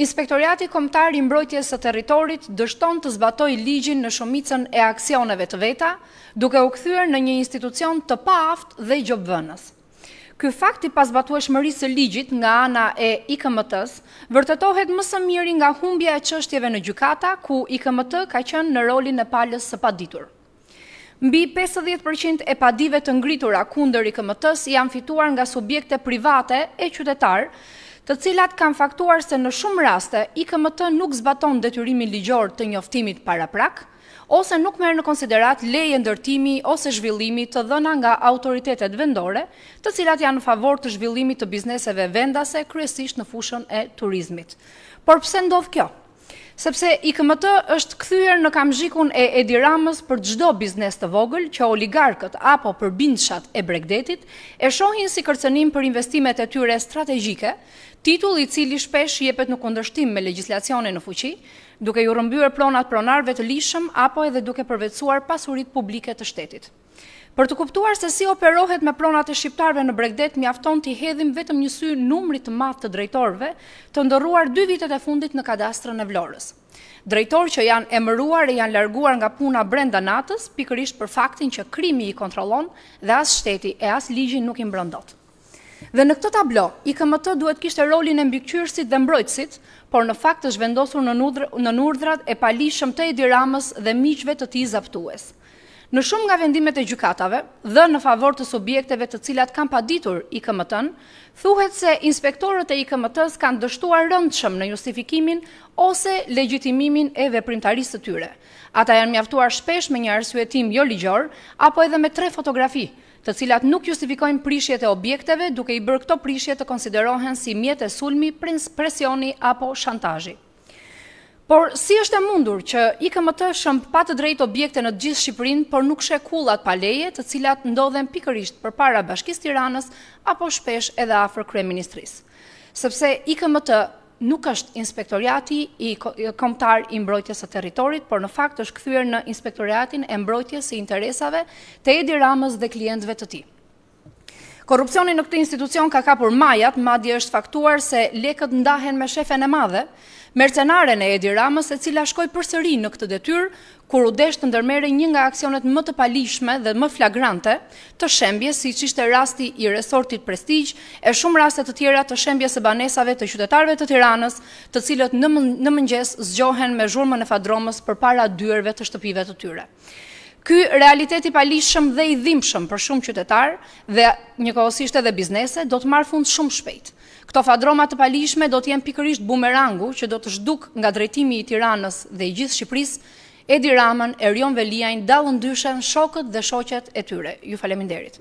Inspektoriati Komtar i Mbrojtjes së Territorit dështon të zbatojë ligjin në shumicën e aksioneve të veta, duke u kthyer në një institucion të paaft dhe gjobvënës. Ky fakt i pazbatueshmërisë së ligjit nga ana e IKMT-s vërtetohet më së miri nga humbja e çështjeve në gjykata, ku IKMT ka qenë në rolin e palës së paditur. Mbi 50% e padive të ngritura kundër IKMT-s janë fituar nga subjekte private e qytetarë, të cilat kanë faktuar se në shumë raste i këmë të nuk zbaton detyrimi ligjor të njoftimit para prak, ose nuk merë në konsiderat leje ndërtimi ose zhvillimi të dhëna nga autoritetet vendore, të cilat janë në favor të zhvillimi të bizneseve vendase kryesisht në fushën e turizmit. Por pse ndodhë kjo? sepse i këmëtë është këthyër në kamzhikun e Edi Ramës për gjdo biznes të vogël, që oligarkët apo për bindëshat e bregdetit, e shohin si kërcenim për investimet e tyre strategjike, titull i cili shpesh jepet në kundërshtim me legislacione në fuqi, duke ju rëmbyrë pronat pronarve të lishëm, apo edhe duke përvecuar pasurit publike të shtetit. Për të kuptuar se si operohet me pronat e shqiptarve në bregdet, mi afton të i hedhim vetëm njësy numrit të matë të drejtorve të ndërruar dy vitet e fundit në kadastrën e Vlorës. Drejtori që janë emëruar e janë larguar nga puna brenda natës, pikërisht për faktin që krimi i kontrolon dhe as shteti e as ligjin nuk i mbrëndot. Dhe në këto tablo, i këmë të duhet kishtë e rolin e mbikqyrësit dhe mbrojtësit, por në fakt është vendosur në nurdrat e palishëm të e diramas dhe miqve të ti zaptues Në shumë nga vendimet e gjukatave dhe në favor të subjekteve të cilat kanë paditur i këmëtën, thuhet se inspektorët e i këmëtës kanë dështuar rëndëshëm në justifikimin ose legjitimimin e veprimtarisë të tyre. Ata janë mjaftuar shpesh me një arsuetim jo ligjor, apo edhe me tre fotografi, të cilat nuk justifikojnë prishjet e objekteve duke i bërë këto prishjet të konsiderohen si mjetë e sulmi, prins, presioni apo shantajit. Por si është e mundur që IKMT shëmë pa të drejtë objekte në gjithë Shqipërinë, por nuk shekullat pa leje, të cilat ndodhen pikërisht përpara Bashkisë Tiranës apo shpesh edhe afër kryeministrisë. Sepse IKMT nuk është inspektoriati i komtar i mbrojtjes së territorit, por në fakt është kthyer në inspektoriatin e mbrojtjes së interesave të Edi Ramës dhe klientëve të tij. Korupcioni në këtë institucion ka kapur majat, madje është faktuar se lekët ndahen me shefen e madhe, mercenare në Edi Ramës e cila shkoj për sëri në këtë detyr, kur u deshtë ndërmere një nga aksionet më të palishme dhe më flagrante, të shembje si që ishte rasti i resortit prestij, e shumë rastet të tjera të shembje se banesave të qytetarve të tiranës, të cilët në mëngjes zgjohen me zhurme në fadromës për para dyrve të shtëpive të tyre. Ky realiteti palishëm dhe i dhimshëm për shumë qytetarë dhe një kohësisht edhe biznese do të marë fund shumë shpejt. Këto fadromat të palishme do të pikërisht bumerangu që do të shduk nga drejtimi i tiranës dhe i gjithë Shqipëris, Edi Raman, Erion veliajnë Dalën Dyshen, Shokët dhe Shokët e tyre. Ju faleminderit.